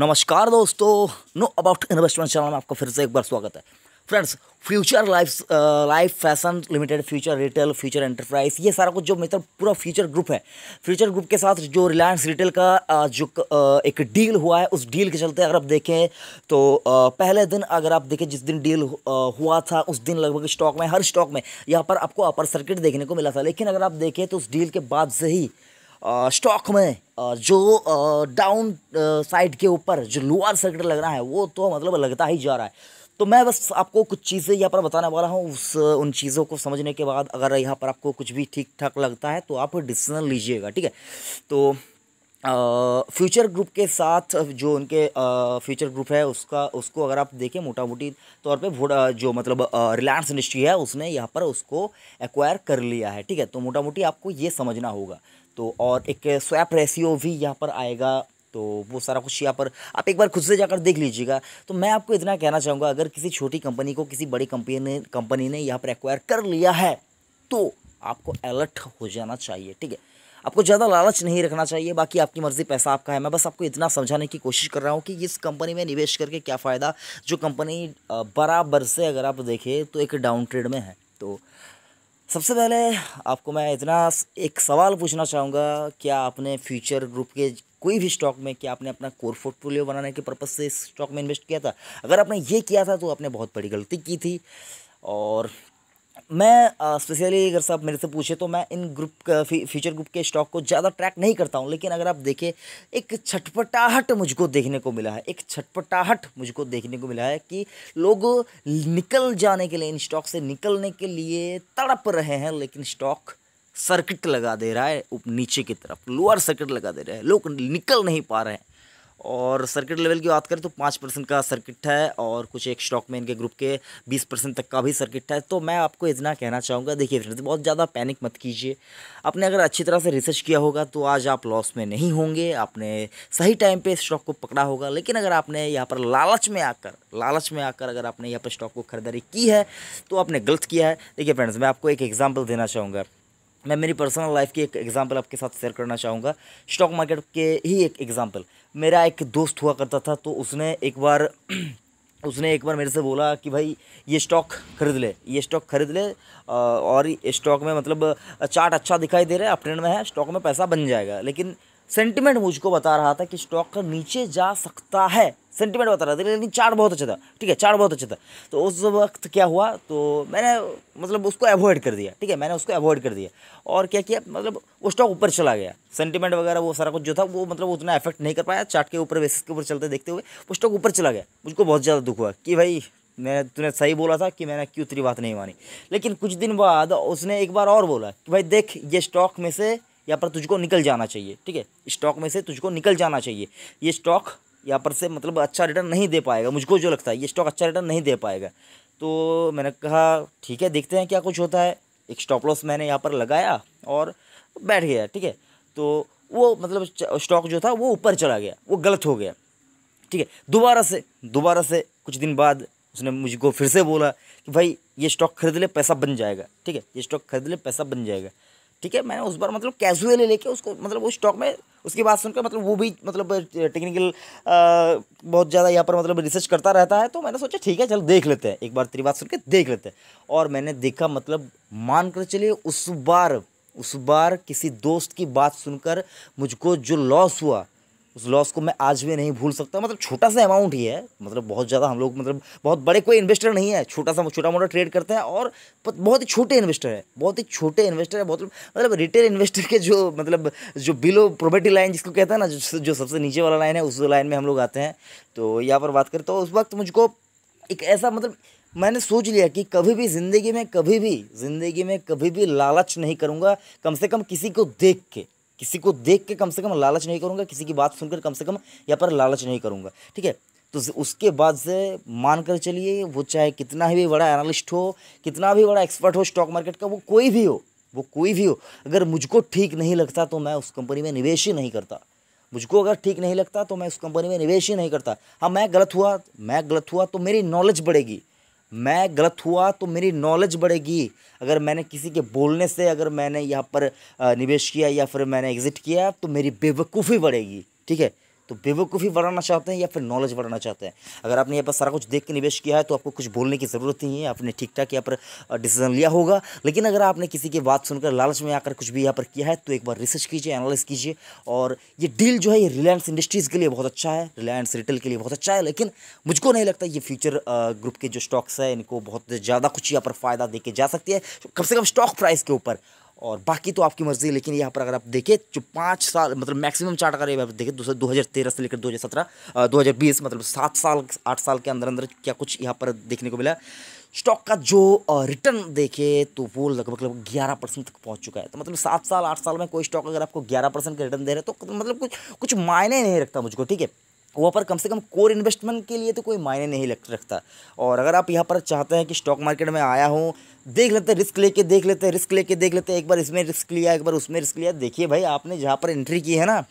नमस्कार दोस्तों know about investment channel में आपका फिर से एक बार स्वागत है friends future life life fashion limited future retail future enterprise ये सारा कुछ जो मतलब पूरा फ्यूचर ग्रुप है फ्यूचर ग्रुप के साथ जो रिलायंस रिटेल का जो एक डील हुआ है उस डील के चलते अगर आप देखें तो पहले दिन अगर आप देखें जिस दिन डील हुआ था उस दिन लगभग स्टॉक में हर स्टॉक में यहाँ पर आपको अपर सर्किट देखने को मिला था लेकिन अगर आप देखें तो उस डील के बाद से ही स्टॉक में जो डाउन साइड के ऊपर जो लोअर सर्किट लग रहा है वो तो मतलब लगता ही जा रहा है तो मैं बस आपको कुछ चीज़ें यहाँ पर बताने वाला हूँ उस उन चीज़ों को समझने के बाद अगर यहाँ पर आपको कुछ भी ठीक ठाक लगता है तो आप डिसीजन लीजिएगा ठीक है तो फ्यूचर ग्रुप के साथ जो उनके फ्यूचर ग्रुप है उसका उसको अगर आप देखें मोटा मोटी तौर पे वोडा जो मतलब रिलायंस इंडस्ट्री है उसने यहाँ पर उसको एक्वायर कर लिया है ठीक है तो मोटा मोटी आपको ये समझना होगा तो और एक स्वैप रेशियो भी यहाँ पर आएगा तो वो सारा कुछ यहाँ पर आप एक बार खुद से जाकर देख लीजिएगा तो मैं आपको इतना कहना चाहूँगा अगर किसी छोटी कंपनी को किसी बड़ी कंपनी ने कंपनी ने यहाँ पर एक्वायर कर लिया है तो आपको अलर्ट हो जाना चाहिए ठीक है आपको ज़्यादा लालच नहीं रखना चाहिए बाकी आपकी मर्ज़ी पैसा आपका है मैं बस आपको इतना समझाने की कोशिश कर रहा हूँ कि इस कंपनी में निवेश करके क्या फ़ायदा जो कंपनी बराबर से अगर आप देखें तो एक डाउन ट्रेड में है तो सबसे पहले आपको मैं इतना एक सवाल पूछना चाहूँगा क्या आपने फ्यूचर ग्रुप के कोई भी स्टॉक में क्या आपने अपना कोर पोर्टफोलियो बनाने के पर्पज़ से इस स्टॉक में इन्वेस्ट किया था अगर आपने ये किया था तो आपने बहुत बड़ी गलती की थी और मैं स्पेशली अगर साहब मेरे से पूछे तो मैं इन ग्रुप फ्यूचर ग्रुप के स्टॉक को ज़्यादा ट्रैक नहीं करता हूँ लेकिन अगर आप देखें एक छटपटाहट मुझको देखने को मिला है एक छटपटाहट मुझको देखने को मिला है कि लोग निकल जाने के लिए इन स्टॉक से निकलने के लिए तड़प रहे हैं लेकिन स्टॉक सर्किट लगा दे रहा है नीचे की तरफ लोअर सर्किट लगा दे रहा है लोग निकल नहीं पा रहे हैं और सर्किट लेवल की बात करें तो पाँच परसेंट का सर्किट है और कुछ एक स्टॉक में इनके ग्रुप के बीस परसेंट तक का भी सर्किट है तो मैं आपको इतना कहना चाहूँगा देखिए फ्रेंड्स बहुत ज़्यादा पैनिक मत कीजिए आपने अगर अच्छी तरह से रिसर्च किया होगा तो आज आप लॉस में नहीं होंगे आपने सही टाइम पर स्टॉक को पकड़ा होगा लेकिन अगर आपने यहाँ पर लालच में आकर लालच में आकर अगर आपने यहाँ पर स्टॉक को खरीदारी की है तो आपने गलत किया है देखिए फ्रेंड्स मैं आपको एक एग्जाम्पल देना चाहूँगा मैं मेरी पर्सनल लाइफ की एक एग्ज़ाम्पल आपके साथ शेयर करना चाहूँगा स्टॉक मार्केट के ही एक एग्ज़ाम्पल मेरा एक दोस्त हुआ करता था तो उसने एक बार उसने एक बार मेरे से बोला कि भाई ये स्टॉक खरीद ले ये स्टॉक खरीद ले और स्टॉक में मतलब चार्ट अच्छा दिखाई दे रहा है अपट्रेंड में है स्टॉक में पैसा बन जाएगा लेकिन सेंटीमेंट मुझको बता रहा था कि स्टॉक नीचे जा सकता है सेंटीमेंट बता रहा था लेकिन चार्ट बहुत अच्छा था ठीक है चार्ट बहुत अच्छा था तो उस वक्त क्या हुआ तो मैंने मतलब उसको अवॉइड कर दिया ठीक है मैंने उसको अवॉइड कर दिया और क्या किया मतलब वो स्टॉक ऊपर चला गया सेंटीमेंट वगैरह वो सारा कुछ जो था वो मतलब उतना इफेक्ट नहीं कर पाया चार्ट के ऊपर बेसिस के ऊपर चलते देखते हुए वो स्टॉक ऊपर चला गया मुझको बहुत ज़्यादा दुख हुआ कि भाई मैंने तूने सही बोला था कि मैंने क्यों तेरी बात नहीं मानी लेकिन कुछ दिन बाद उसने एक बार और बोला कि भाई देख ये स्टॉक में से यहाँ पर तुझको निकल जाना चाहिए ठीक है स्टॉक में से तुझको निकल जाना चाहिए ये स्टॉक यहाँ पर से मतलब अच्छा रिटर्न नहीं दे पाएगा मुझको जो लगता है ये स्टॉक अच्छा रिटर्न नहीं दे पाएगा तो मैंने कहा ठीक है देखते हैं क्या कुछ होता है एक स्टॉप लॉस मैंने यहाँ पर लगाया और बैठ गया ठीक है तो वो मतलब स्टॉक जो था वो ऊपर चला गया वो गलत हो गया ठीक है दोबारा से दोबारा से कुछ दिन बाद उसने मुझको फिर से बोला कि भाई ये स्टॉक खरीद ले पैसा बन जाएगा ठीक है ये स्टॉक खरीद ले पैसा बन जाएगा ठीक है मैंने उस बार मतलब कैजुअली लेके उसको मतलब वो स्टॉक में उसकी बात सुनकर मतलब वो भी मतलब टेक्निकल बहुत ज़्यादा यहाँ पर मतलब रिसर्च करता रहता है तो मैंने सोचा ठीक है चल देख लेते हैं एक बार तेरी बात सुन के देख लेते हैं और मैंने देखा मतलब मान कर चलिए उस बार उस बार किसी दोस्त की बात सुनकर मुझको जो लॉस हुआ उस लॉस को मैं आज भी नहीं भूल सकता मतलब छोटा सा अमाउंट ही है मतलब बहुत ज़्यादा हम लोग मतलब बहुत बड़े कोई इन्वेस्टर नहीं है छोटा सा छोटा मोटा ट्रेड करते हैं और बहुत ही छोटे इन्वेस्टर है बहुत ही छोटे इन्वेस्टर है बहुत मतलब रिटेल इन्वेस्टर के जो मतलब जो बिलो प्रॉपर्टी लाइन जिसको कहते हैं ना जो, जो सबसे नीचे वाला लाइन है उस लाइन में हम लोग आते हैं तो यहाँ पर बात करें तो उस वक्त मुझको एक ऐसा मतलब मैंने सोच लिया कि कभी भी ज़िंदगी में कभी भी ज़िंदगी में कभी भी लालच नहीं करूँगा कम से कम किसी को देख के किसी को देख के कम से कम लालच नहीं करूँगा किसी की बात सुनकर कम से कम यहाँ पर लालच नहीं करूँगा ठीक है तो उसके बाद से मान कर चलिए वो चाहे कितना ही भी बड़ा एनालिस्ट हो कितना भी बड़ा एक्सपर्ट हो स्टॉक मार्केट का वो कोई भी हो वो कोई भी हो अगर मुझको ठीक नहीं लगता तो मैं उस कंपनी में निवेश ही नहीं करता मुझको अगर ठीक नहीं लगता तो मैं उस कंपनी में निवेश ही नहीं करता हाँ मैं गलत हुआ मैं गलत हुआ तो मेरी नॉलेज बढ़ेगी मैं गलत हुआ तो मेरी नॉलेज बढ़ेगी अगर मैंने किसी के बोलने से अगर मैंने यहाँ पर निवेश किया या फिर मैंने एग्ज़िट किया तो मेरी बेवकूफ़ी बढ़ेगी ठीक है तो बेवकूफ़ी बढ़ाना चाहते हैं या फिर नॉलेज बढ़ाना चाहते हैं अगर आपने यहाँ पर सारा कुछ देख के निवेश किया है तो आपको कुछ बोलने की ज़रूरत नहीं है आपने ठीक ठाक यहाँ पर डिसीजन लिया होगा लेकिन अगर आपने किसी की बात सुनकर लालच में आकर कुछ भी यहाँ पर किया है तो एक बार रिसर्च कीजिए एनालिस कीजिए और ये डील जो है ये रिलायंस इंडस्ट्रीज़ के लिए बहुत अच्छा है रिलायंस रिटेल के लिए बहुत अच्छा है लेकिन मुझको नहीं लगता ये फ्यूचर ग्रुप के जो स्टॉक्स है इनको बहुत ज़्यादा कुछ यहाँ पर फ़ायदा दे के जा सकती है कम से कम स्टॉक प्राइस के ऊपर और बाकी तो आपकी मर्ज़ी है लेकिन यहाँ पर अगर आप देखें जो पाँच साल मतलब मैक्सिमम चार्ट अगर आप देखें दो हज़ार तेरह से लेकर दो हज़ार सत्रह दो हज़ार बीस मतलब सात साल आठ साल के अंदर अंदर क्या कुछ यहाँ पर देखने को मिला स्टॉक का जो रिटर्न देखे तो वो लगभग लगभग ग्यारह परसेंट तक पहुंच चुका है तो मतलब सात साल आठ साल में कोई स्टॉक अगर आपको ग्यारह परसेंट का रिटर्न दे रहे तो मतलब कुछ कुछ मायने नहीं रखता मुझको ठीक है वहाँ पर कम से कम कोर इन्वेस्टमेंट के लिए तो कोई मायने नहीं लग रखता और अगर आप यहाँ पर चाहते हैं कि स्टॉक मार्केट में आया हूँ देख लेते रिस्क लेके देख लेते रिस्क लेके देख लेते एक बार इसमें रिस्क लिया एक बार उसमें रिस्क लिया देखिए भाई आपने जहाँ पर एंट्री की है ना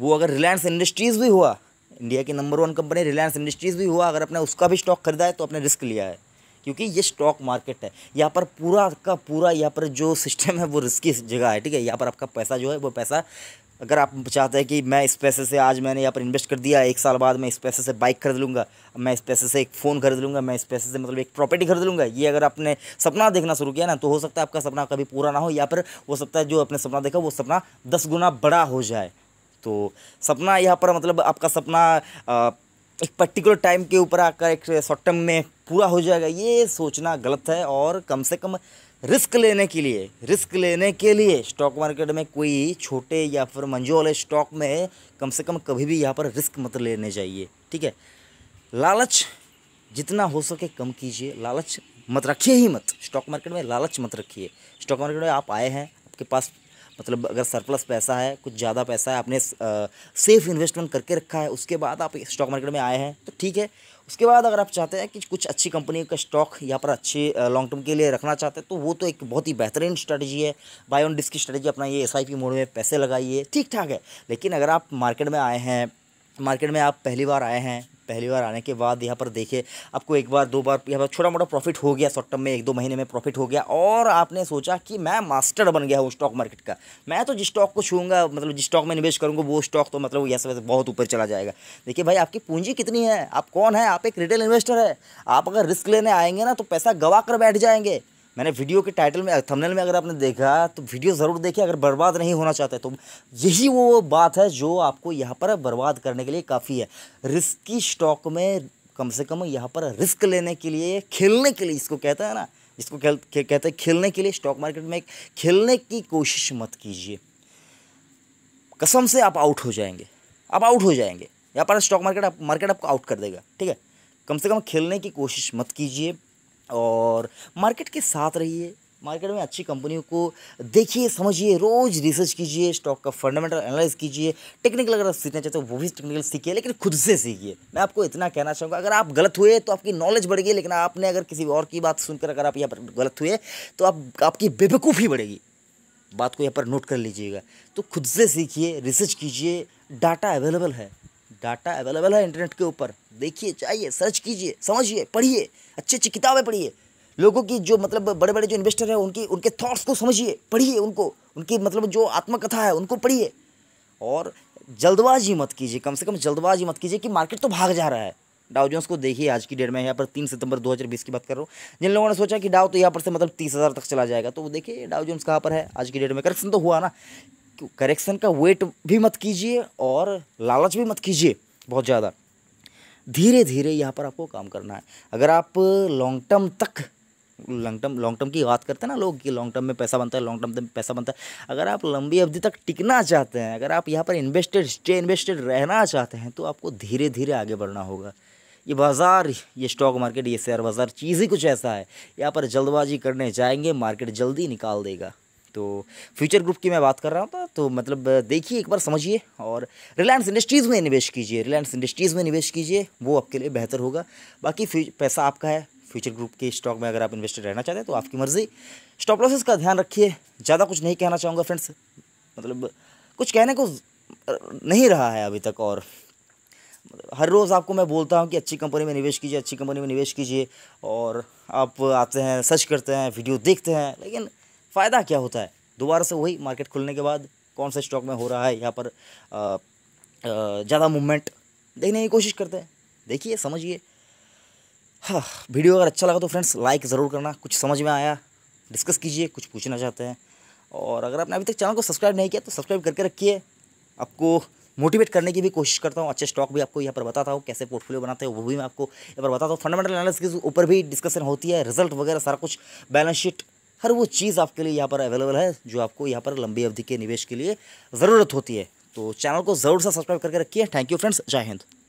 वो अगर रिलायंस इंडस्ट्रीज़ भी हुआ इंडिया की number one company Reliance Industries भी हुआ अगर आपने उसका भी स्टॉक खरीदा है तो आपने रिस्क लिया है क्योंकि ये स्टॉक मार्केट है यहाँ पर पूरा का पूरा यहाँ पर जो सिस्टम है वो रिस्की जगह है ठीक है यहाँ पर आपका पैसा जो है वो पैसा अगर आप चाहते हैं कि मैं इस पैसे से आज मैंने यहाँ पर इन्वेस्ट कर दिया एक साल बाद मैं इस पैसे से बाइक खरीद लूँगा मैं इस पैसे से एक फ़ोन खरीद लूँगा मैं इस पैसे से मतलब एक प्रॉपर्टी खरीद लूँगा ये अगर आपने सपना देखना शुरू किया ना तो हो सकता है आपका सपना कभी पूरा ना हो या फिर हो सकता है जो आपने सपना देखा वो सपना दस गुना बड़ा हो जाए तो सपना यहाँ पर मतलब आपका सपना एक पर्टिकुलर टाइम के ऊपर आकर एक शॉर्ट टर्म में पूरा हो जाएगा ये सोचना गलत है और कम से कम रिस्क लेने के लिए रिस्क लेने के लिए स्टॉक मार्केट में कोई छोटे या फिर मंजू वाले स्टॉक में कम से कम कभी भी यहाँ पर रिस्क मत लेने चाहिए ठीक है लालच जितना हो सके कम कीजिए लालच मत रखिए ही मत स्टॉक मार्केट में लालच मत रखिए स्टॉक मार्केट में आप आए हैं आपके पास मतलब अगर सरप्लस पैसा है कुछ ज़्यादा पैसा है आपने सेफ़ इन्वेस्टमेंट करके रखा है उसके बाद आप स्टॉक मार्केट में आए हैं तो ठीक है उसके बाद अगर आप चाहते हैं कि कुछ अच्छी कंपनी का स्टॉक यहाँ पर अच्छे लॉन्ग टर्म के लिए रखना चाहते हैं तो वो तो एक बहुत ही बेहतरीन स्ट्रेटजी है बाय ऑन डिस्क की स्ट्रेटजी अपना ये एस मोड में पैसे लगाइए ठीक ठाक है लेकिन अगर आप मार्केट में आए हैं मार्केट में आप पहली बार आए हैं पहली बार आने के बाद यहाँ पर देखे आपको एक बार दो बार यहाँ पर छोटा मोटा प्रॉफिट हो गया शॉर्ट टर्म में एक दो महीने में प्रॉफिट हो गया और आपने सोचा कि मैं मास्टर बन गया हूँ स्टॉक मार्केट का मैं तो जिस स्टॉक को छूँगा मतलब जिस स्टॉक में निवेश करूँगा वो स्टॉक तो मतलब यहाँ से बहुत ऊपर चला जाएगा देखिए भाई आपकी पूंजी कितनी है आप कौन है आप एक रिटेल इन्वेस्टर है आप अगर रिस्क लेने आएंगे ना तो पैसा गवा कर बैठ जाएंगे मैंने वीडियो के टाइटल में थंबनेल में अगर आपने देखा तो वीडियो ज़रूर देखिए अगर बर्बाद नहीं होना चाहते तो यही वो बात है जो आपको यहाँ पर बर्बाद करने के लिए काफ़ी है रिस्की स्टॉक में कम से कम यहाँ पर रिस्क लेने के लिए खेलने के लिए इसको कहता है ना इसको खेल कहते हैं खेलने के लिए स्टॉक मार्केट में खेलने की कोशिश मत कीजिए कसम से आप आउट हो जाएंगे आप आउट हो जाएंगे यहाँ पर स्टॉक मार्केट आप मार्केट आपको आउट कर देगा ठीक है कम से कम खेलने की कोशिश मत कीजिए और मार्केट के साथ रहिए मार्केट में अच्छी कंपनियों को देखिए समझिए रोज़ रिसर्च कीजिए स्टॉक का फंडामेंटल एनालाइज कीजिए टेक्निकल अगर आप सीखना चाहते हो वो भी टेक्निकल सीखिए लेकिन खुद से सीखिए मैं आपको इतना कहना चाहूँगा अगर आप गलत हुए तो आपकी नॉलेज बढ़ेगी लेकिन आपने अगर किसी और की बात सुनकर अगर आप यहाँ पर गलत हुए तो आप, आपकी बेवकूफ़ी बढ़ेगी बात को यहाँ पर नोट कर लीजिएगा तो खुद से सीखिए रिसर्च कीजिए डाटा अवेलेबल है डाटा अवेलेबल है इंटरनेट के ऊपर देखिए चाहिए सर्च कीजिए समझिए पढ़िए अच्छी अच्छी किताबें पढ़िए लोगों की जो मतलब बड़े बड़े जो इन्वेस्टर हैं उनकी उनके थॉट्स को समझिए पढ़िए उनको उनकी मतलब जो आत्मकथा है उनको पढ़िए और जल्दबाजी मत कीजिए कम से कम जल्दबाजी मत कीजिए कि मार्केट तो भाग जा रहा है डाउ जोन्स को देखिए आज की डेट में यहाँ पर तीन सितंबर 2020 की बात कर रहा हूँ जिन लोगों ने सोचा कि डाउ तो यहाँ पर से मतलब तीस हज़ार तक चला जाएगा तो वो देखिए डाउ जोन्स कहाँ पर है आज की डेट में करेक्शन तो हुआ ना करेक्शन का वेट भी मत कीजिए और लालच भी मत कीजिए बहुत ज़्यादा धीरे धीरे यहाँ पर आपको काम करना है अगर आप लॉन्ग टर्म तक लॉन्ग टर्म लॉन्ग टर्म की बात करते हैं ना लोग कि लॉन्ग टर्म में पैसा बनता है लॉन्ग टर्म में पैसा बनता है अगर आप लंबी अवधि तक टिकना चाहते हैं अगर आप यहाँ पर इन्वेस्टेड स्टे इन्वेस्टेड रहना चाहते हैं तो आपको धीरे धीरे आगे बढ़ना होगा ये बाज़ार ये स्टॉक मार्केट ये शेयर बाज़ार चीज़ ही कुछ ऐसा है यहाँ पर जल्दबाजी करने जाएंगे मार्केट जल्दी निकाल देगा तो फ्यूचर ग्रुप की मैं बात कर रहा था तो, तो मतलब देखिए एक बार समझिए और रिलायंस इंडस्ट्रीज़ में निवेश कीजिए रिलायंस इंडस्ट्रीज़ में निवेश कीजिए वो आपके लिए बेहतर होगा बाकी पैसा आपका है फ्यूचर ग्रुप के स्टॉक में अगर आप इन्वेस्टेड रहना चाहते हैं तो आपकी मर्ज़ी स्टॉप लॉसेस का ध्यान रखिए ज़्यादा कुछ नहीं कहना चाहूँगा फ्रेंड्स मतलब कुछ कहने को नहीं रहा है अभी तक और हर रोज़ आपको मैं बोलता हूँ कि अच्छी कंपनी में निवेश कीजिए अच्छी कंपनी में निवेश कीजिए और आप आते हैं सर्च करते हैं वीडियो देखते हैं लेकिन फ़ायदा क्या होता है दोबारा से वही मार्केट खुलने के बाद कौन से स्टॉक में हो रहा है यहाँ पर ज़्यादा मूवमेंट देखने की कोशिश करते हैं देखिए समझिए हाँ वीडियो अगर अच्छा लगा तो फ्रेंड्स लाइक ज़रूर करना कुछ समझ में आया डिस्कस कीजिए कुछ पूछना चाहते हैं और अगर आपने अभी तक चैनल को सब्सक्राइब नहीं किया तो सब्सक्राइब करके रखिए आपको मोटिवेट करने की भी कोशिश करता हूँ अच्छे स्टॉक भी आपको यहाँ पर बताता हूँ कैसे पोर्टफोलियो बनाते हैं वो भी मैं आपको यहाँ पर बताता हूँ फंडामेंटल एनालिसिस के ऊपर भी डिस्कशन होती है रिजल्ट वगैरह सारा कुछ बैलेंस शीट हर वो चीज़ आपके लिए यहाँ पर अवेलेबल है जो आपको यहाँ पर लंबी अवधि के निवेश के लिए ज़रूरत होती है तो चैनल को ज़रूर से सब्सक्राइब करके रखिए थैंक यू फ्रेंड्स जय हिंद